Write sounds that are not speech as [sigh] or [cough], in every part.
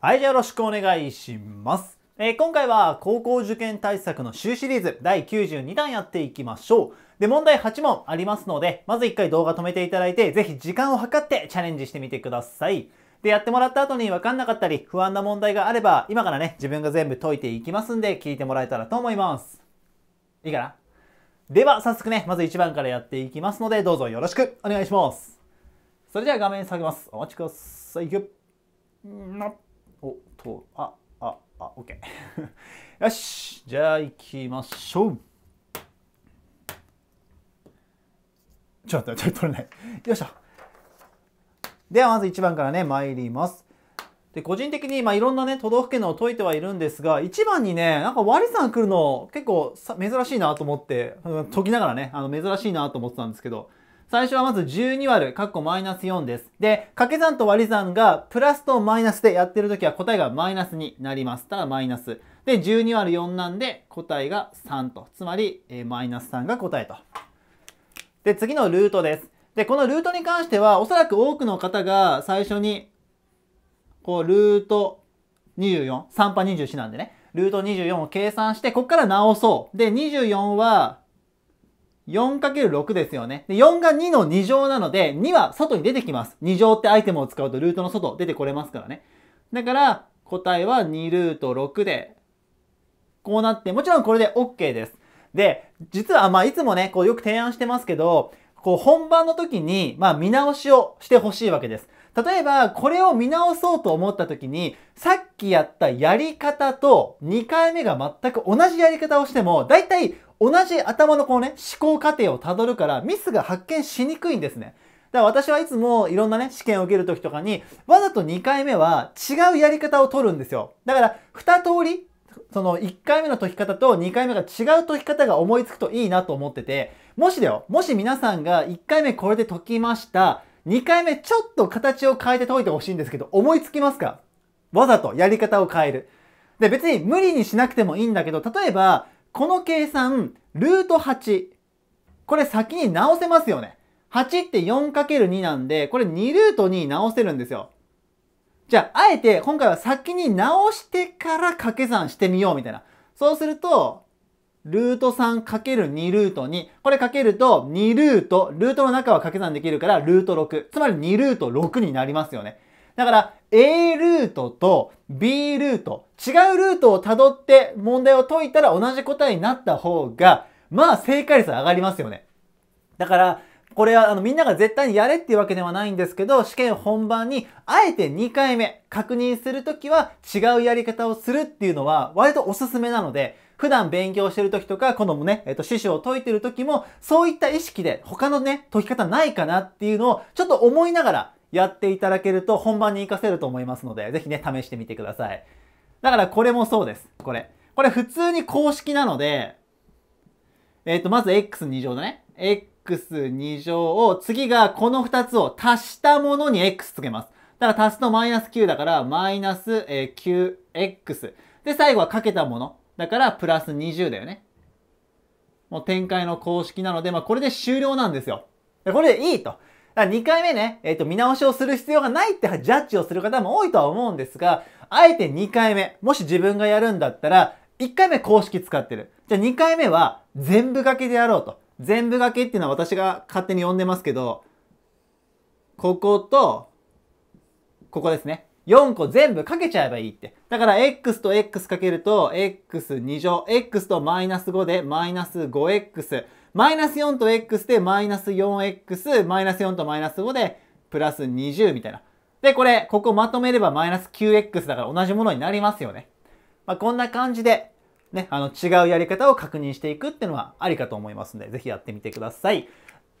はい、じゃあよろしくお願いします。えー、今回は高校受験対策の週シリーズ第92弾やっていきましょう。で、問題8問ありますので、まず1回動画止めていただいて、ぜひ時間を計ってチャレンジしてみてください。で、やってもらった後に分かんなかったり、不安な問題があれば、今からね、自分が全部解いていきますんで、聞いてもらえたらと思います。いいかなでは、早速ね、まず1番からやっていきますので、どうぞよろしくお願いします。それでは画面下げます。お待ちください。おっと、あ、あ、あ、オッケー [laughs] よし、じゃあ行きましょう。ちょっと待って、取れない。よいしょ。ではまず1番からね、参ります。で個人的に、まあ、いろんなね都道府県のを解いてはいるんですが1番にねなんか割り算来るの結構さ珍しいなと思って解きながらねあの珍しいなと思ってたんですけど最初はまず12割る、かっこマイナス4です。で、掛け算と割り算がプラスとマイナスでやってるときは答えがマイナスになります。ただマイナス。で、12割る4なんで答えが3と。つまり、えー、マイナス3が答えと。で、次のルートです。で、このルートに関しては、おそらく多くの方が最初に、こう、ルート24、3波24なんでね、ルート24を計算して、ここから直そう。で、24は 4×6 ですよね。で、4が2の2乗なので、2は外に出てきます。2乗ってアイテムを使うとルートの外出てこれますからね。だから、答えは2ルート6で、こうなって、もちろんこれで OK です。で、実は、まあ、いつもね、こうよく提案してますけど、こう本番の時に、まあ、見直しをしてほしいわけです。例えば、これを見直そうと思った時に、さっきやったやり方と2回目が全く同じやり方をしても、だいたい同じ頭のこうね、思考過程をたどるから、ミスが発見しにくいんですね。だから私はいつもいろんなね、試験を受ける時とかに、わざと2回目は違うやり方を取るんですよ。だから、2通り、その1回目の解き方と2回目が違う解き方が思いつくといいなと思ってて、もしだよ、もし皆さんが1回目これで解きました、2回目ちょっと形を変えて解いてほしいんですけど、思いつきますかわざとやり方を変える。で、別に無理にしなくてもいいんだけど、例えば、この計算、ルート8。これ先に直せますよね。8って 4×2 なんで、これ2ルートに直せるんですよ。じゃあ、あえて今回は先に直してから掛け算してみようみたいな。そうすると、ルート 3×2 ルート2。これかけると2ルート、ルートの中は掛け算できるからルート6。つまり2ルート6になりますよね。だから、A ルートと B ルート、違うルートをたどって問題を解いたら同じ答えになった方が、まあ正解率上がりますよね。だから、これはあのみんなが絶対にやれっていうわけではないんですけど、試験本番にあえて2回目確認するときは違うやり方をするっていうのは割とおすすめなので、普段勉強してる時とか、このね、えっ、と、師匠を解いてる時も、そういった意識で他のね、解き方ないかなっていうのをちょっと思いながらやっていただけると本番に活かせると思いますので、ぜひね、試してみてください。だからこれもそうです。これ。これ普通に公式なので、えっ、ー、と、まず x2 乗だね。x2 乗を、次がこの2つを足したものに x つけます。だから足すとマイナス9だから、マイナス 9x。で、最後はかけたもの。だから、プラス20だよね。もう展開の公式なので、まあ、これで終了なんですよ。これでいいと。だから2回目ね、えっ、ー、と、見直しをする必要がないってジャッジをする方も多いとは思うんですが、あえて2回目、もし自分がやるんだったら、1回目公式使ってる。じゃあ2回目は全部掛けでやろうと。全部掛けっていうのは私が勝手に呼んでますけど、ここと、ここですね。4個全部かけちゃえばいいって。だから x と x かけると x2 乗、x とマイナス5でマイナス 5x、マイナス4と x でマイナス 4x、マイナス4とマイナス5でプラス20みたいな。で、これ、ここまとめればマイナス 9x だから同じものになりますよね。まあ、こんな感じで、ね、あの違うやり方を確認していくっていうのはありかと思いますので、ぜひやってみてください。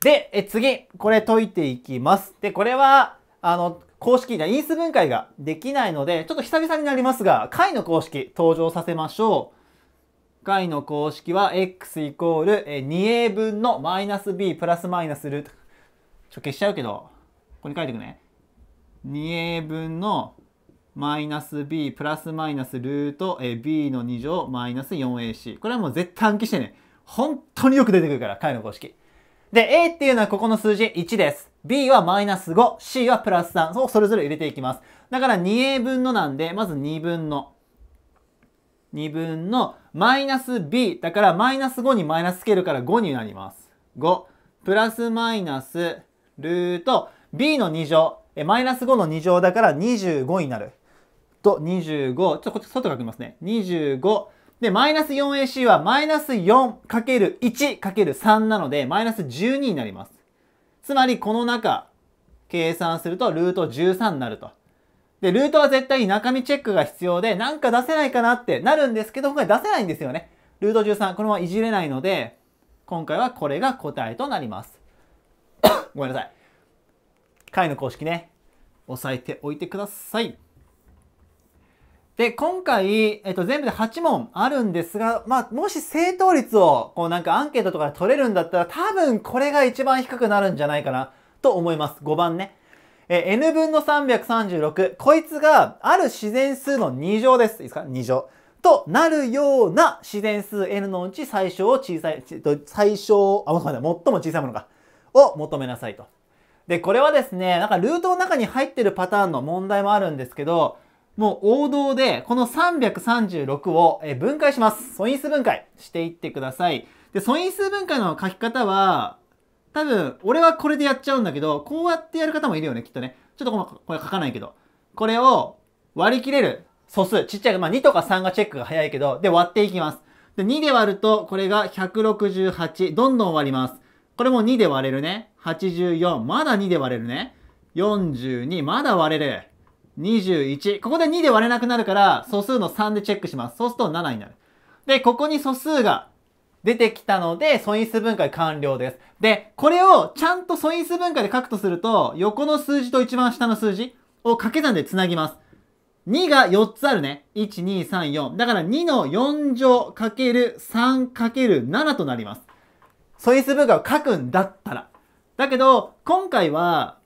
で、え次、これ解いていきます。で、これは、あの、公式、因数分解ができないので、ちょっと久々になりますが、解の公式登場させましょう。解の公式は x イコール 2a 分のマイナス b プラスマイナスルート。ちょ、消しちゃうけど、ここに書いていくね。2a 分のマイナス b プラスマイナスルート b の2乗マイナス 4ac。これはもう絶対暗記してね。本当によく出てくるから、解の公式。で、a っていうのはここの数字1です。b はマイナス5、c はプラス3。そう、それぞれ入れていきます。だから 2a 分のなんで、まず2分の2分のマイナス b だからマイナス5にマイナスつけるから5になります5プラスマイナスルート b の2乗えマイナス5の2乗だから25になると25ちょっとこっち外書きますね25でマイナス 4ac はマイナス 4×1×3 なのでマイナス12になりますつまりこの中計算するとルート13になるとで、ルートは絶対に中身チェックが必要で、なんか出せないかなってなるんですけど、今回出せないんですよね。ルート13、このままいじれないので、今回はこれが答えとなります。[coughs] ごめんなさい。解の公式ね、押さえておいてください。で、今回、えっと、全部で8問あるんですが、まあ、もし正答率を、こうなんかアンケートとかで取れるんだったら、多分これが一番低くなるんじゃないかなと思います。5番ね。えー、n 分の336、こいつがある自然数の2乗です。いいですか ?2 乗。となるような自然数 n のうち最小を小さい、最小、あ、ごめんなさい、最も小さいものか、を求めなさいと。で、これはですね、なんかルートの中に入ってるパターンの問題もあるんですけど、もう王道で、この336を分解します。素因数分解していってください。で、素因数分解の書き方は、多分、俺はこれでやっちゃうんだけど、こうやってやる方もいるよね、きっとね。ちょっとこの、これ書かないけど。これを割り切れる素数。ちっちゃい、まあ2とか3がチェックが早いけど、で割っていきます。で、2で割ると、これが168。どんどん割ります。これも2で割れるね。84。まだ2で割れるね。42。まだ割れる。21。ここで2で割れなくなるから、素数の3でチェックします。そうすると7になる。で、ここに素数が出てきたので、素因数分解完了です。で、これをちゃんと素因数分解で書くとすると、横の数字と一番下の数字を掛け算で繋ぎます。2が4つあるね。1、2、3、4。だから2の4乗かける3かける7となります。素因数分解を書くんだったら。だけど、今回は、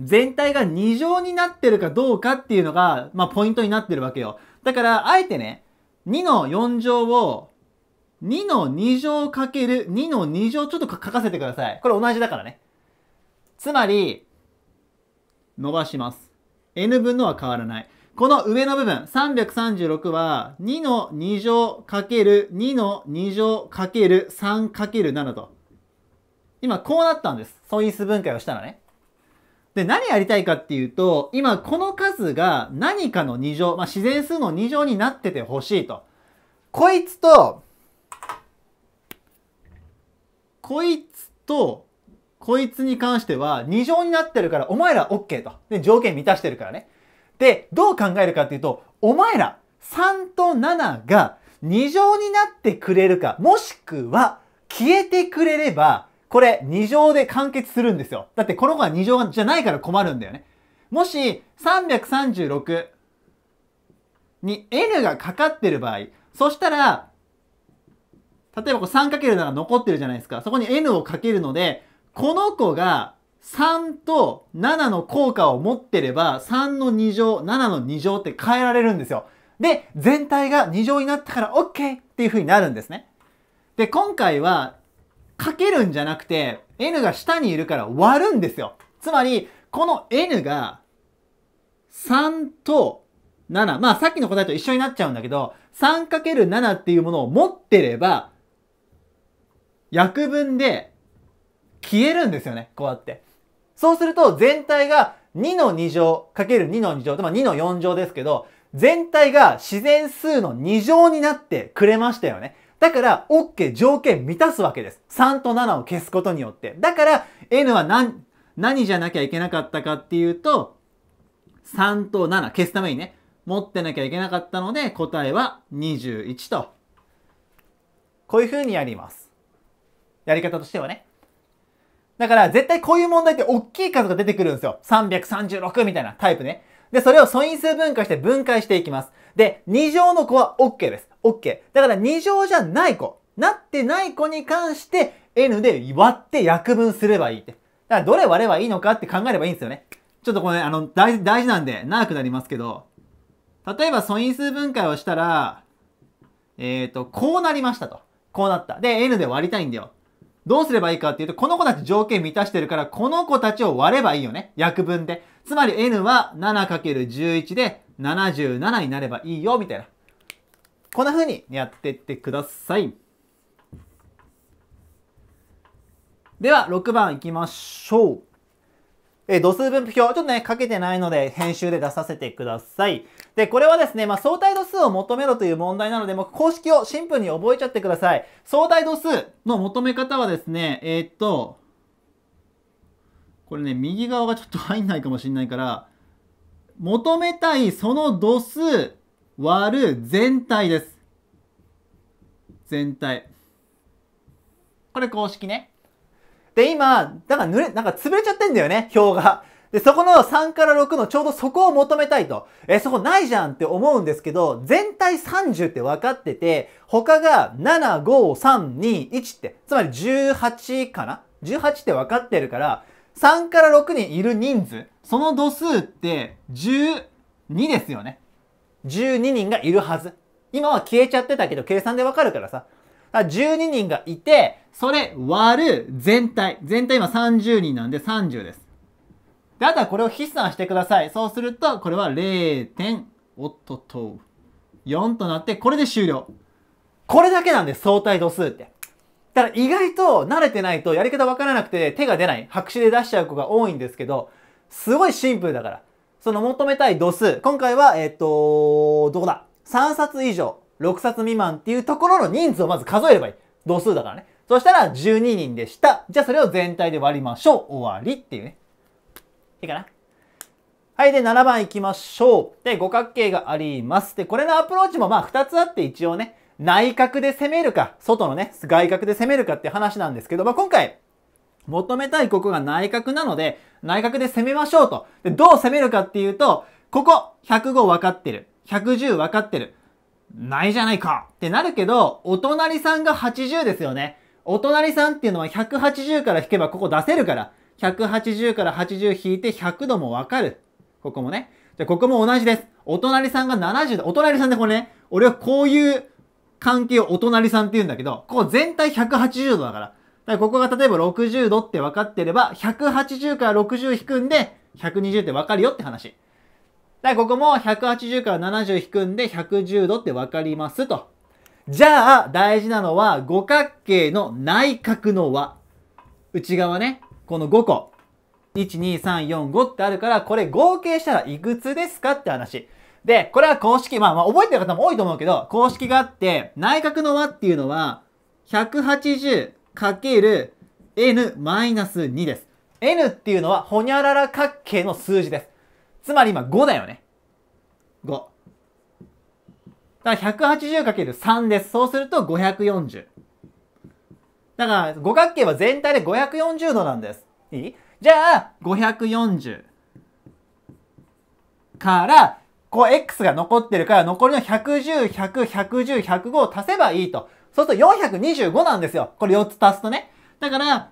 全体が2乗になってるかどうかっていうのが、まあ、ポイントになってるわけよ。だから、あえてね、2の4乗を2の2乗かける2の2乗ちょっと書かせてください。これ同じだからね。つまり、伸ばします。n 分のは変わらない。この上の部分、336は2の2乗かける2の2乗かける3かける7と。今こうなったんです。素因数分解をしたらね。で、何やりたいかっていうと、今この数が何かの2乗、まあ、自然数の2乗になっててほしいと。こいつとこいつと、こいつに関しては2乗になってるから、お前ら OK と。で、条件満たしてるからね。で、どう考えるかっていうと、お前ら3と7が2乗になってくれるか、もしくは消えてくれれば、これ2乗で完結するんですよ。だってこの子は2乗じゃないから困るんだよね。もし336に n がかかってる場合、そしたら例えばこう 3× なら残ってるじゃないですか。そこに n をかけるので、この子が3と7の効果を持ってれば、3の2乗、7の2乗って変えられるんですよ。で、全体が2乗になったから OK っていう風になるんですね。で、今回は、かけるんじゃなくて、n が下にいるから割るんですよ。つまり、この n が3と7、まあさっきの答えと一緒になっちゃうんだけど、3×7 っていうものを持ってれば、約分で消えるんですよね。こうやって。そうすると全体が2の2乗かける2の2乗、つま2の4乗ですけど、全体が自然数の2乗になってくれましたよね。だから、OK、条件満たすわけです。3と7を消すことによって。だから、n は何、何じゃなきゃいけなかったかっていうと、3と7消すためにね、持ってなきゃいけなかったので、答えは21と。こういう風にやります。やり方としてはね。だから絶対こういう問題って大きい数が出てくるんですよ。336みたいなタイプね。で、それを素因数分解して分解していきます。で、2乗の子は OK です。OK。だから2乗じゃない子、なってない子に関して N で割って約分すればいいって。だからどれ割ればいいのかって考えればいいんですよね。ちょっとこれ、あの、大事、大事なんで長くなりますけど、例えば素因数分解をしたら、えっ、ー、と、こうなりましたと。こうなった。で、N で割りたいんだよ。どうすればいいかっていうと、この子たち条件満たしてるから、この子たちを割ればいいよね。約分で。つまり n は 7×11 で77になればいいよ、みたいな。こんな風にやってってください。では、6番いきましょう。えー、度数分布表、ちょっとね、かけてないので、編集で出させてください。で、これはですね、まあ、相対度数を求めろという問題なので、もう公式をシンプルに覚えちゃってください。相対度数の求め方はですね、えー、っと、これね、右側がちょっと入んないかもしれないから、求めたいその度数割る全体です。全体。これ公式ね。で、今、だから濡れ、なんか潰れちゃってんだよね、表が。で、そこの3から6のちょうどそこを求めたいと。え、そこないじゃんって思うんですけど、全体30って分かってて、他が7、5、3、2、1って、つまり18かな ?18 って分かってるから、3から6人いる人数、その度数って12ですよね。12人がいるはず。今は消えちゃってたけど計算で分かるからさ。12人がいて、それ割る全体。全体今30人なんで30です。で、あとはこれを筆算してください。そうすると、これは0点、おっとと、4となって、これで終了。これだけなんで相対度数って。ただ意外と慣れてないとやり方わからなくて手が出ない。白紙で出しちゃう子が多いんですけど、すごいシンプルだから。その求めたい度数。今回は、えっ、と、どこだ ?3 冊以上6冊未満っていうところの人数をまず数えればいい。度数だからね。そしたら12人でした。じゃあそれを全体で割りましょう。終わりっていうね。いいかなはい。で、7番行きましょう。で、五角形があります。で、これのアプローチもまあ2つあって一応ね、内角で攻めるか、外のね、外角で攻めるかって話なんですけど、まあ今回、求めたいここが内角なので、内角で攻めましょうと。で、どう攻めるかっていうと、ここ、105分かってる。110分かってる。ないじゃないかってなるけど、お隣さんが80ですよね。お隣さんっていうのは180から引けばここ出せるから、180から80引いて100度もわかる。ここもね。じゃ、ここも同じです。お隣さんが70度。お隣さんでこれね、俺はこういう関係をお隣さんって言うんだけど、ここ全体180度だから。だからここが例えば60度って分かってれば、180から60引くんで、120って分かるよって話。らここも180から70引くんで110度ってわかりますと。じゃあ、大事なのは五角形の内角の和。内側ね、この5個。12345ってあるから、これ合計したらいくつですかって話。で、これは公式、まあ、まあ、覚えてる方も多いと思うけど、公式があって、内角の和っていうのは、180×n-2 です。n っていうのは、ほにゃらら角形の数字です。つまり今5だよね。5。だから 180×3 です。そうすると540。だから五角形は全体で540度なんです。いいじゃあ540からこう x が残ってるから残りの1 1 0 1 0 0 1 1 0 1 0 5を足せばいいと。そうすると425なんですよ。これ4つ足すとね。だから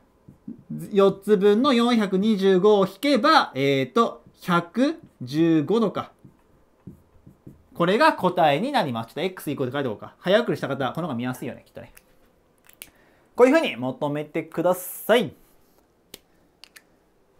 4つ分の425を引けば、えっ、ー、と、115度か。これが答えになります。ちょっと x イコール書いておこうか。早送りした方はこの方が見やすいよね、きっとね。こういうふうに求めてください。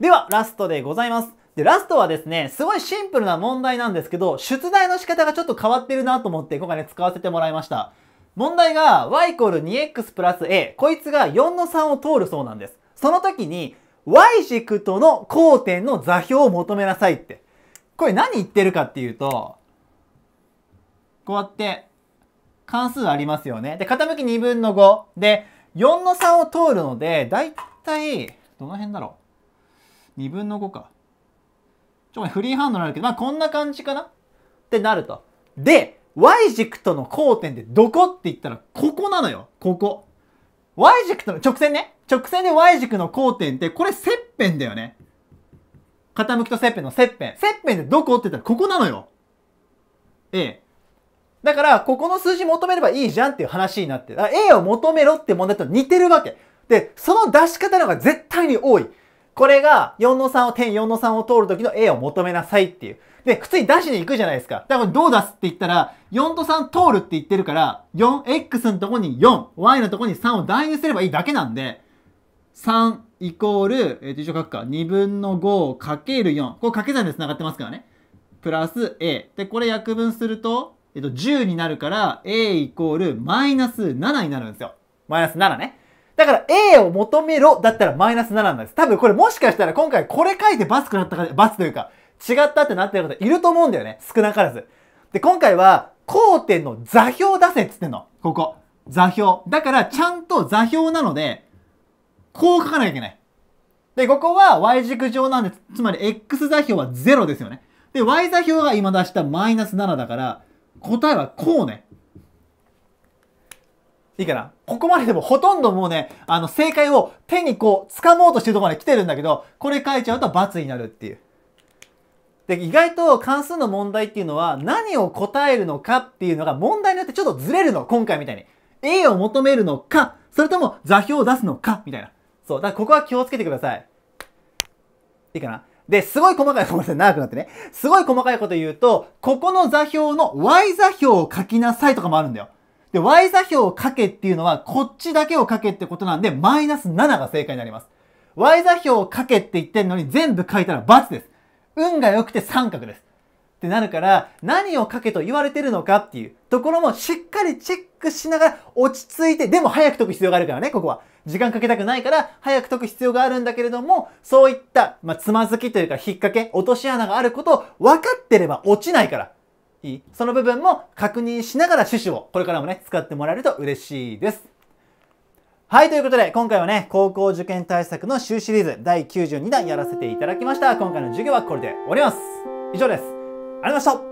では、ラストでございます。で、ラストはですね、すごいシンプルな問題なんですけど、出題の仕方がちょっと変わってるなと思って、今回ね、使わせてもらいました。問題が y イコール 2x プラス a。こいつが4の3を通るそうなんです。その時に、Y 軸との交点の座標を求めなさいって。これ何言ってるかっていうと、こうやって関数ありますよね。で、傾き2分の5。で、4の3を通るので、だいたい、どの辺だろう。2分の5か。ちょっとフリーハンドになるけど、まあこんな感じかなってなると。で、Y 軸との交点でどこって言ったら、ここなのよ。ここ。Y 軸との直線ね。直線で Y 軸の交点って、これ切片だよね。傾きと切片の切片。切片ってどこって言ったらここなのよ。ええ。だから、ここの数字求めればいいじゃんっていう話になって。A を求めろって問題と似てるわけ。で、その出し方の方が絶対に多い。これが4の3を、点4の3を通る時の A を求めなさいっていう。で、普通に出しに行くじゃないですか。だからどう出すって言ったら、4と3通るって言ってるから、4x のとこに 4y のとこに3を代入すればいいだけなんで、3イコール、えっ、ー、と、一応書くか、2分の5かける4。これ掛け算で繋がってますからね。プラス A。で、これ約分すると、えっ、ー、と、10になるから、A イコールマイナス7になるんですよ。マイナス7ね。だから A を求めろだったらマイナス7なんです。多分これもしかしたら今回これ書いてバスくなったか、バスというか、違ったってなってる方いると思うんだよね。少なからず。で、今回は、交点の座標出せっつってんの。ここ。座標。だから、ちゃんと座標なので、こう書かなきゃいけない。で、ここは y 軸上なんで、つまり x 座標は0ですよね。で、y 座標が今出したマイナス7だから、答えはこうね。いいかなここまででもほとんどもうね、あの、正解を手にこう、掴もうとしてるところまで来てるんだけど、これ書いちゃうと罰になるっていう。で、意外と関数の問題っていうのは、何を答えるのかっていうのが問題によってちょっとずれるの、今回みたいに。A を求めるのか、それとも座標を出すのか、みたいな。そう。だからここは気をつけてください。いいかなで、すごい細かい、ごめんなさい、長くなってね。すごい細かいこと言うと、ここの座標の Y 座標を書きなさいとかもあるんだよ。で、Y 座標を書けっていうのは、こっちだけを書けってことなんで、マイナス7が正解になります。Y 座標を書けって言ってんのに、全部書いたら×です。運が良くて三角です。ってなるから、何を書けと言われてるのかっていうところもしっかりチェックしながら落ち着いて、でも早く解く必要があるからね、ここは。時間かけたくないから早く解く必要があるんだけれども、そういった、まあ、つまずきというか引っ掛け、落とし穴があることを分かってれば落ちないから。いいその部分も確認しながら趣旨をこれからもね、使ってもらえると嬉しいです。はい、ということで、今回はね、高校受験対策の週シリーズ第92弾やらせていただきました。今回の授業はこれで終わります。以上です。ありがとうございました。